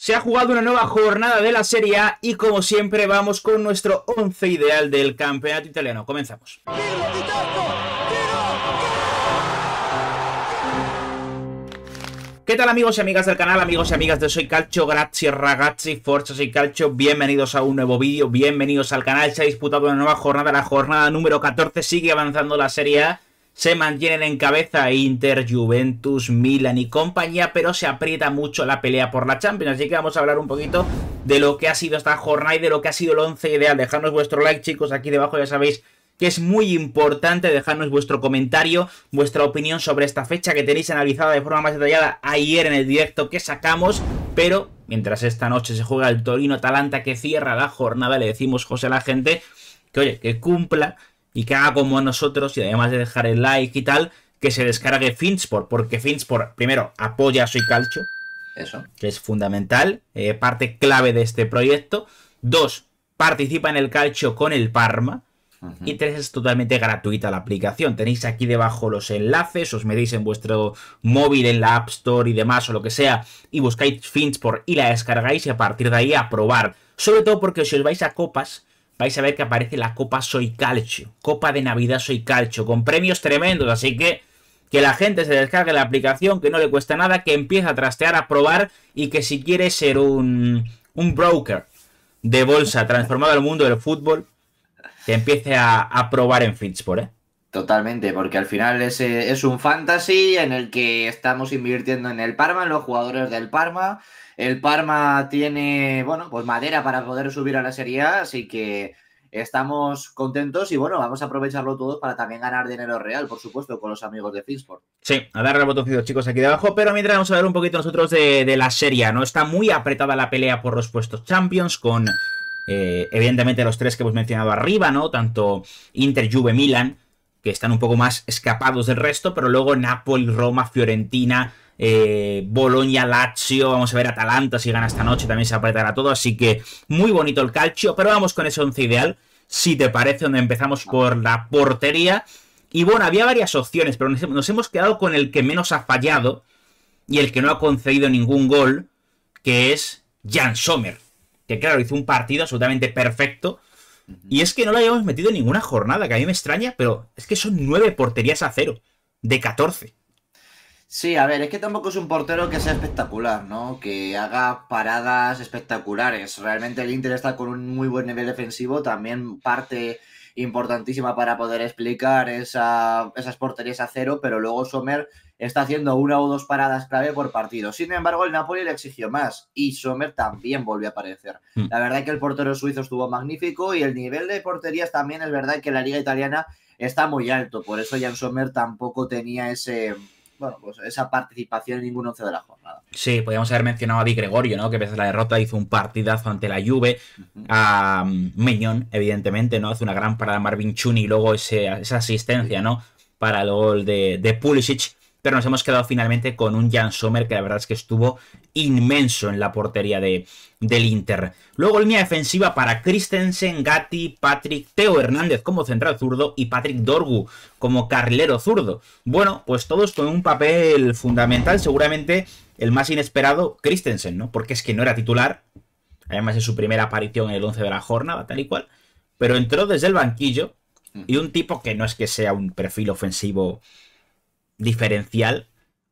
Se ha jugado una nueva jornada de la Serie A y como siempre vamos con nuestro once ideal del campeonato italiano. Comenzamos. ¿Qué tal amigos y amigas del canal, amigos y amigas de Soy Calcio? Grazie ragazzi, Forza Soy Calcio, bienvenidos a un nuevo vídeo, bienvenidos al canal. Se ha disputado una nueva jornada, la jornada número 14, sigue avanzando la Serie A se mantienen en cabeza Inter, Juventus, Milan y compañía, pero se aprieta mucho la pelea por la Champions. Así que vamos a hablar un poquito de lo que ha sido esta jornada y de lo que ha sido el 11 ideal. Dejadnos vuestro like, chicos, aquí debajo ya sabéis que es muy importante dejarnos vuestro comentario, vuestra opinión sobre esta fecha que tenéis analizada de forma más detallada ayer en el directo que sacamos, pero mientras esta noche se juega el Torino Atalanta que cierra la jornada, le decimos José a la gente que oye, que cumpla y que haga como a nosotros y además de dejar el like y tal, que se descargue Finsport. porque Finsport, primero, apoya a Soy Calcho, Eso. que es fundamental, eh, parte clave de este proyecto. Dos, participa en el Calcho con el Parma. Y tres, es totalmente gratuita la aplicación. Tenéis aquí debajo los enlaces, os metéis en vuestro móvil, en la App Store y demás o lo que sea, y buscáis Finsport y la descargáis y a partir de ahí a probar. Sobre todo porque si os vais a copas, vais a ver que aparece la Copa Soy Calcio. Copa de Navidad Soy Calcio, con premios tremendos. Así que que la gente se descargue la aplicación, que no le cuesta nada, que empiece a trastear, a probar y que si quiere ser un, un broker de bolsa transformado al mundo del fútbol, que empiece a, a probar en Fitsport, ¿eh? Totalmente, porque al final eh, es, un fantasy en el que estamos invirtiendo en el Parma, en los jugadores del Parma. El Parma tiene, bueno, pues madera para poder subir a la Serie A, así que estamos contentos y bueno, vamos a aprovecharlo todos para también ganar dinero real, por supuesto, con los amigos de Finsport. Sí, a darle al botoncito, chicos, aquí debajo, pero mientras vamos a ver un poquito nosotros de, la Serie ¿no? Está muy apretada la pelea por los puestos Champions con, eh, evidentemente, los tres que hemos mencionado arriba, ¿no? Tanto Inter, Juve, Milan que están un poco más escapados del resto, pero luego Napoli, Roma, Fiorentina, eh, Bolonia, Lazio, vamos a ver Atalanta si gana esta noche, también se apretará todo, así que muy bonito el calcio, pero vamos con ese once ideal, si te parece, donde empezamos por la portería. Y bueno, había varias opciones, pero nos hemos quedado con el que menos ha fallado y el que no ha concedido ningún gol, que es Jan Sommer, que claro, hizo un partido absolutamente perfecto, y es que no la habíamos metido en ninguna jornada, que a mí me extraña, pero es que son nueve porterías a cero, de 14. Sí, a ver, es que tampoco es un portero que sea espectacular, ¿no? Que haga paradas espectaculares. Realmente el Inter está con un muy buen nivel defensivo, también parte importantísima para poder explicar esa, esas porterías a cero, pero luego Sommer está haciendo una o dos paradas clave por partido. Sin embargo, el Napoli le exigió más y Sommer también volvió a aparecer. Mm. La verdad es que el portero suizo estuvo magnífico y el nivel de porterías también es verdad que la liga italiana está muy alto, por eso Jan Sommer tampoco tenía ese bueno, pues esa participación en ningún once de la jornada. Sí, podríamos haber mencionado a Di Gregorio, ¿no? Que pese a la derrota hizo un partidazo ante la Juve. A mm, Meñón, evidentemente, ¿no? Hace una gran parada Marvin Chuni y luego ese, esa asistencia, ¿no? Para el gol de, de Pulisic pero nos hemos quedado finalmente con un Jan Sommer que la verdad es que estuvo inmenso en la portería de, del Inter. Luego línea defensiva para Christensen, Gatti, Patrick, Teo Hernández como central zurdo y Patrick Dorgu como carrilero zurdo. Bueno, pues todos con un papel fundamental, seguramente el más inesperado, Christensen, ¿no? Porque es que no era titular, además es su primera aparición en el 11 de la jornada, tal y cual, pero entró desde el banquillo mm. y un tipo que no es que sea un perfil ofensivo diferencial,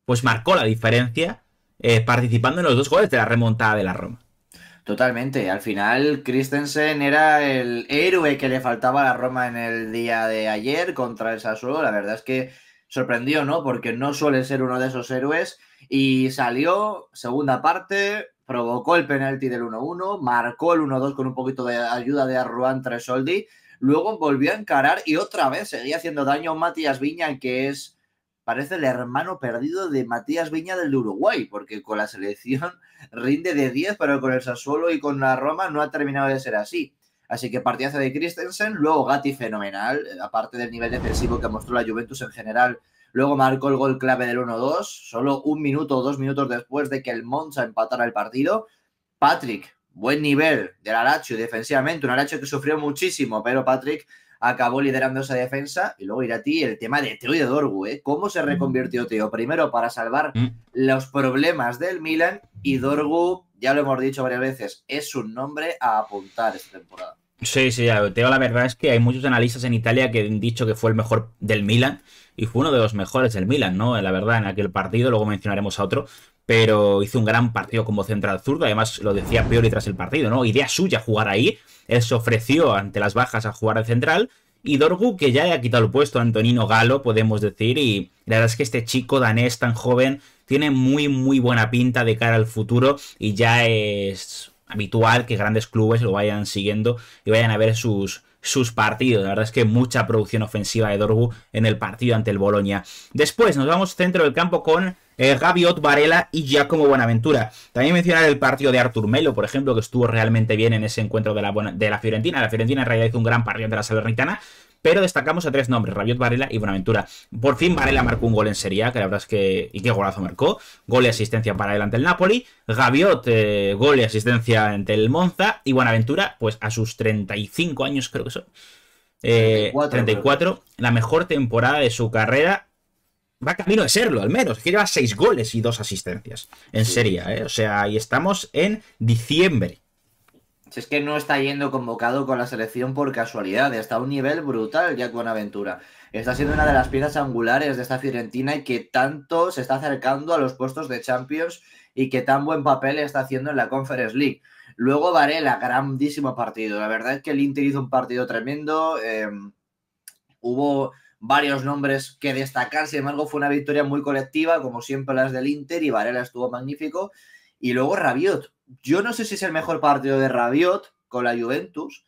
pues marcó la diferencia eh, participando en los dos goles de la remontada de la Roma. Totalmente. Al final, Christensen era el héroe que le faltaba a la Roma en el día de ayer contra el Sassuolo. La verdad es que sorprendió, ¿no? Porque no suele ser uno de esos héroes. Y salió, segunda parte, provocó el penalti del 1-1, marcó el 1-2 con un poquito de ayuda de Arruan Tresoldi. Luego volvió a encarar y otra vez seguía haciendo daño a Matías Viña, que es parece el hermano perdido de Matías Viña del Uruguay, porque con la selección rinde de 10, pero con el Sassuolo y con la Roma no ha terminado de ser así. Así que partidazo de Christensen, luego Gatti fenomenal, eh, aparte del nivel defensivo que mostró la Juventus en general, luego marcó el gol clave del 1-2, solo un minuto o dos minutos después de que el Monza empatara el partido. Patrick, buen nivel del Aracho defensivamente, un Aracho que sufrió muchísimo, pero Patrick acabó liderando esa defensa. Y luego ir a ti el tema de Teo y de Dorgu, ¿eh? ¿Cómo se mm. reconvirtió Teo? Primero para salvar mm. los problemas del Milan y Dorgu, ya lo hemos dicho varias veces, es un nombre a apuntar esta temporada. Sí, sí, Teo, la verdad es que hay muchos analistas en Italia que han dicho que fue el mejor del Milan y fue uno de los mejores del Milan, ¿no? La verdad, en aquel partido, luego mencionaremos a otro, pero hizo un gran partido como central zurdo, además lo decía y tras el partido, ¿no? Idea suya jugar ahí, él se ofreció ante las bajas a jugar de central, y Dorgu, que ya le ha quitado el puesto a Antonino Galo, podemos decir, y la verdad es que este chico danés tan joven tiene muy, muy buena pinta de cara al futuro y ya es habitual que grandes clubes lo vayan siguiendo y vayan a ver sus, sus partidos. La verdad es que mucha producción ofensiva de Dorgu en el partido ante el Boloña. Después nos vamos centro del campo con eh, Gaviot, Varela y Giacomo Buenaventura. También mencionar el partido de Artur Melo, por ejemplo, que estuvo realmente bien en ese encuentro de la, de la Fiorentina. La Fiorentina en realidad hizo un gran partido de la Salernitana, pero destacamos a tres nombres, Rabiot, Varela y Buenaventura. Por fin Varela marcó un gol en Serie que la verdad es que... y qué golazo marcó. Gol y asistencia para adelante el Napoli, Gaviot, eh, gol y asistencia ante el Monza, y Buenaventura, pues a sus 35 años creo que son. 34, eh, la mejor temporada de su carrera va camino de serlo, al menos. Que lleva seis goles y dos asistencias en Serie ¿eh? O sea, y estamos en diciembre. Si es que no está yendo convocado con la selección por casualidad, está a un nivel brutal Jack Buenaventura. Está siendo una de las piezas angulares de esta Fiorentina y que tanto se está acercando a los puestos de Champions y que tan buen papel está haciendo en la Conference League. Luego Varela, grandísimo partido. La verdad es que el Inter hizo un partido tremendo. Eh, hubo varios nombres que destacar, sin embargo fue una victoria muy colectiva, como siempre las del Inter, y Varela estuvo magnífico. Y luego Rabiot. Yo no sé si es el mejor partido de Rabiot con la Juventus,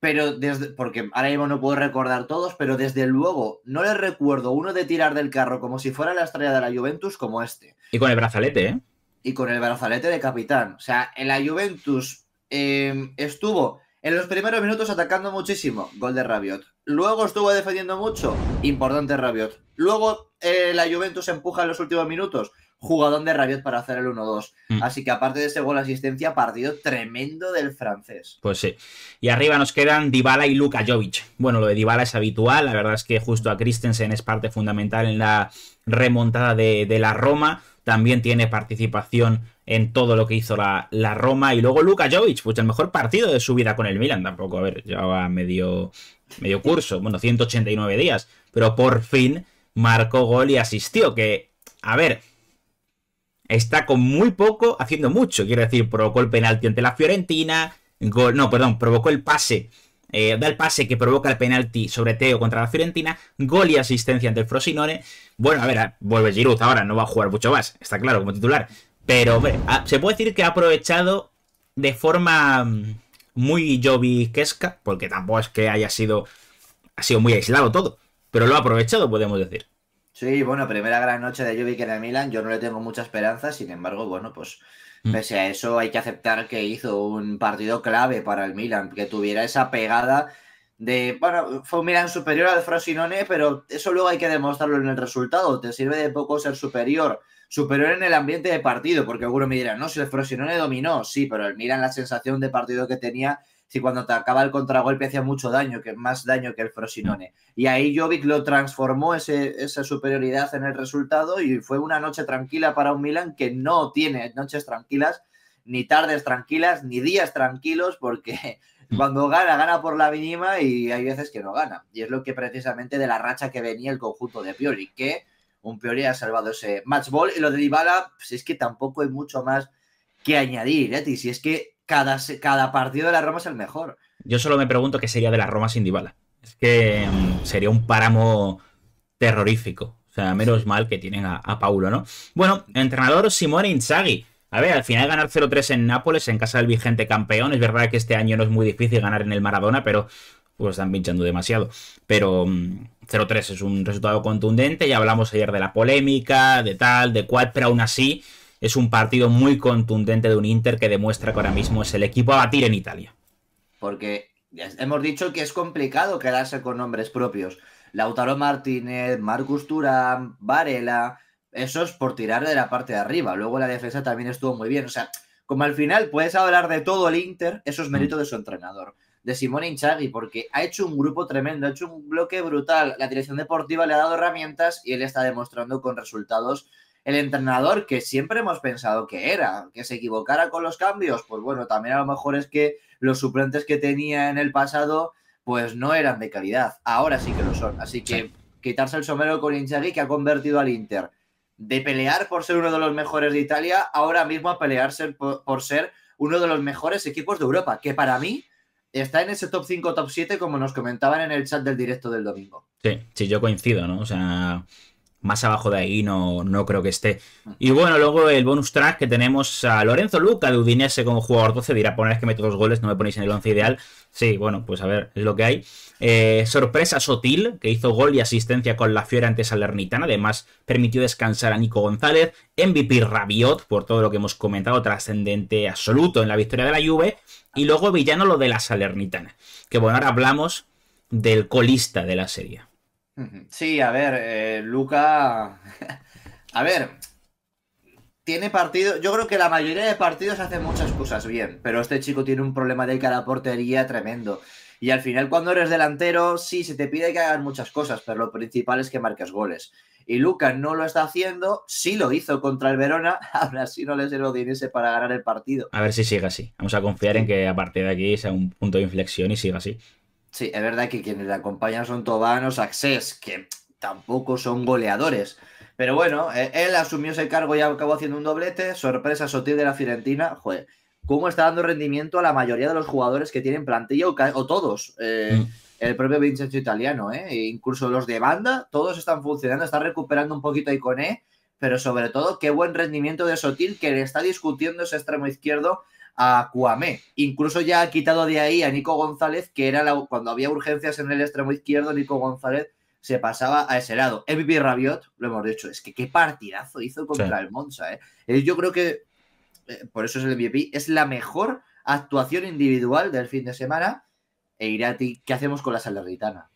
pero desde, porque ahora mismo no puedo recordar todos, pero desde luego no le recuerdo uno de tirar del carro como si fuera la estrella de la Juventus como este. Y con el brazalete, ¿eh? Y con el brazalete de capitán. O sea, en la Juventus em, estuvo en los primeros minutos atacando muchísimo, gol de Rabiot. Luego estuvo defendiendo mucho, importante Rabiot. Luego eh, la Juventus empuja en los últimos minutos, jugadón de Rabiot para hacer el 1-2. Mm. Así que aparte de ese gol de asistencia, partido tremendo del francés. Pues sí. Y arriba nos quedan Dybala y Luka Jovic. Bueno, lo de Dybala es habitual, la verdad es que justo a Christensen es parte fundamental en la remontada de, la Roma también tiene participación en todo lo que hizo la, Roma. Y luego Luka Jovic, pues el mejor partido de su vida con el Milan, tampoco, a ver, llevaba medio, medio curso, bueno, 189 días, pero por fin marcó gol y asistió, que, a ver, está con muy poco haciendo mucho. Quiero decir, provocó el penalti ante la Fiorentina. no, perdón, provocó el pase. Eh, da el pase que provoca el penalti sobre Teo contra la Fiorentina. Gol y asistencia ante el Frosinone. Bueno, a ver, ah, vuelve Giroud ahora, no va a jugar mucho más. Está claro, como titular. Pero, ah, se puede decir que ha aprovechado de forma mm, muy joviquesca, porque tampoco es que haya sido, ha sido muy aislado todo, pero lo ha aprovechado, podemos decir. Sí, bueno, primera gran noche de Jovic en el Milan, yo no le tengo mucha esperanza, sin embargo, bueno, pues mm. pese a eso hay que aceptar que hizo un partido clave para el Milan, que tuviera esa pegada de, bueno, fue un Milan superior al Frosinone, pero eso luego hay que demostrarlo en el resultado, te sirve de poco ser superior, superior en el ambiente de partido, porque algunos me dirán, no, si el Frosinone dominó, sí, pero el Milan la sensación de partido que tenía si cuando te acaba el contragolpe hacía mucho daño, que más daño que el Frosinone. Y ahí Jovic lo transformó esa superioridad en el resultado y fue una noche tranquila para un Milan que no tiene noches tranquilas, ni tardes tranquilas, ni días tranquilos, porque mm. cuando gana, gana por la mínima y hay veces que no gana. Y es lo que precisamente de la racha que venía el conjunto de Pioli, que un Pioli ha salvado ese match ball y lo de Dybala, pues es que tampoco hay mucho más que añadir, ¿eh? Si es que cada, partido de la Roma es el mejor. Yo solo me pregunto qué sería de la Roma sin Dybala. Es que mm, sería un páramo terrorífico. O sea, menos mal que tienen a, Paulo, ¿no? Bueno, entrenador Simone Inzaghi. A ver, al final ganar 0-3 en Nápoles, en casa del vigente campeón. Es verdad que este año no es muy difícil ganar en el Maradona, pero pues están pinchando demasiado. Pero 0-3 mm, es un resultado contundente. Ya hablamos ayer de la polémica, de tal, de cual, pero aún así es un partido muy contundente de un Inter que demuestra que ahora mismo es el equipo a batir en Italia. Porque hemos dicho que es complicado quedarse con nombres propios. Lautaro Martínez, Marcus Turán, Varela, eso es por tirar de la parte de arriba. Luego la defensa también estuvo muy bien. O sea, como al final puedes hablar de todo el Inter, eso es mm. mérito de su entrenador, de Simone Inchagui, porque ha hecho un grupo tremendo, ha hecho un bloque brutal. La dirección deportiva le ha dado herramientas y él está demostrando con resultados el entrenador que siempre hemos pensado que era, que se equivocara con los cambios, pues bueno, también a lo mejor es que los suplentes que tenía en el pasado pues no eran de calidad, ahora sí que lo son, así que quitarse el somero con Inzaghi que ha convertido al Inter de pelear por ser uno de los mejores de Italia, ahora mismo a pelearse por, ser uno de los mejores equipos de Europa, que para mí está en ese top 5, top 7, como nos comentaban en el chat del directo del domingo. Sí, sí, yo coincido, ¿no? O sea, más abajo de ahí no, no creo que esté. Y bueno, luego el bonus track que tenemos a Lorenzo Luca de Udinese como jugador 12. Dirá, poner que meto dos goles, no me ponéis en el 11 ideal. Sí, bueno, pues a ver, es lo que hay. Eh, sorpresa Sotil, que hizo gol y asistencia con la Fiera ante Salernitana. Además, permitió descansar a Nico González. MVP Rabiot, por todo lo que hemos comentado, trascendente absoluto en la victoria de la Juve. Y luego Villano lo de la Salernitana. Que bueno, ahora hablamos del colista de la serie. Sí, a ver, eh, Luca. a ver, tiene partido. Yo creo que la mayoría de partidos hace muchas cosas bien, pero este chico tiene un problema de cara a portería tremendo. Y al final, cuando eres delantero, sí, se te pide que hagas muchas cosas, pero lo principal es que marques goles. Y Luca no lo está haciendo, sí lo hizo contra el Verona, ahora sí no le sirve ese para ganar el partido. A ver si sigue así. Vamos a confiar en que a partir de aquí sea un punto de inflexión y siga así. Sí, es verdad que quienes le acompañan son Tobanos, Axés, que tampoco son goleadores. Pero bueno, eh, él asumió ese cargo y acabó haciendo un doblete. Sorpresa, Sotil de la Fiorentina. Joder, ¿cómo está dando rendimiento a la mayoría de los jugadores que tienen plantilla o, todos? Eh, mm. El propio Vincenzo Italiano, eh, e incluso los de banda, todos están funcionando. Está recuperando un poquito con Iconé, pero sobre todo, qué buen rendimiento de Sotil que le está discutiendo ese extremo izquierdo a Cuamé. Incluso ya ha quitado de ahí a Nico González, que era cuando había urgencias en el extremo izquierdo, Nico González se pasaba a ese lado. MVP Rabiot, lo hemos dicho, es que qué partidazo hizo contra el Monza. ¿eh? Yo creo que, eh, por eso es el MVP, es la mejor actuación individual del fin de semana. E Irati, ¿qué hacemos con la Salernitana?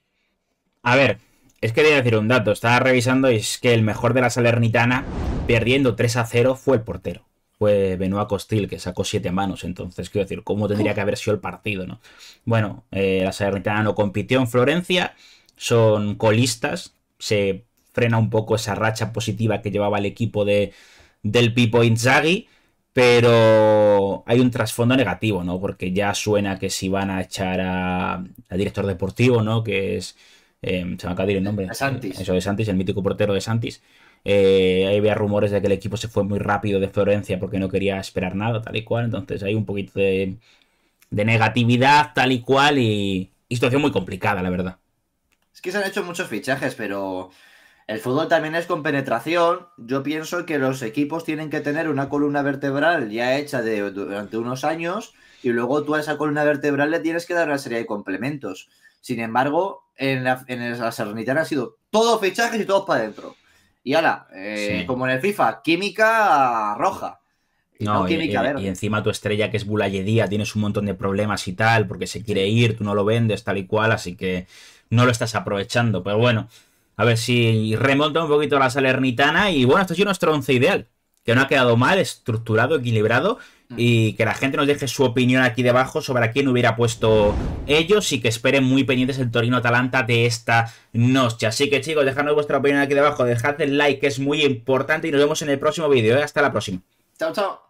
A ver, es que voy a decir un dato. Estaba revisando y es que el mejor de la Salernitana, perdiendo 3 a 0, fue el portero fue Benoit Costil, que sacó siete manos. Entonces, quiero decir, ¿cómo tendría que haber sido el partido? ¿no? Bueno, eh, la Salernitana no compitió en Florencia, son colistas, se frena un poco esa racha positiva que llevaba el equipo de, del Pipo Inzaghi, pero hay un trasfondo negativo, ¿no? Porque ya suena que si van a echar a, director deportivo, ¿no? Que es... Eh, se me acaba de ir el nombre. Eso de Santis, el mítico portero de Santis. Eh, ahí había rumores de que el equipo se fue muy rápido de Florencia porque no quería esperar nada, tal y cual. Entonces hay un poquito de, negatividad, tal y cual, y, situación muy complicada, la verdad. Es que se han hecho muchos fichajes, pero el fútbol también es con penetración. Yo pienso que los equipos tienen que tener una columna vertebral ya hecha de, durante unos años y luego tú a esa columna vertebral le tienes que dar una serie de complementos. Sin embargo, en la, en la ha sido todos fichajes y todos para adentro. Y ahora, eh, como en el FIFA, química roja. No, química y, y encima tu estrella que es Bulayedía, tienes un montón de problemas y tal, porque se quiere ir, tú no lo vendes, tal y cual, así que no lo estás aprovechando. Pero bueno, a ver si remonta un poquito la Salernitana. Y bueno, esto es nuestro once ideal que no ha quedado mal, estructurado, equilibrado mm. y que la gente nos deje su opinión aquí debajo sobre a quién hubiera puesto ellos y que esperen muy pendientes el Torino Atalanta de esta noche. Así que chicos, dejadnos vuestra opinión aquí debajo, dejad el like que es muy importante y nos vemos en el próximo vídeo. ¿eh? Hasta la próxima. Chao, chao.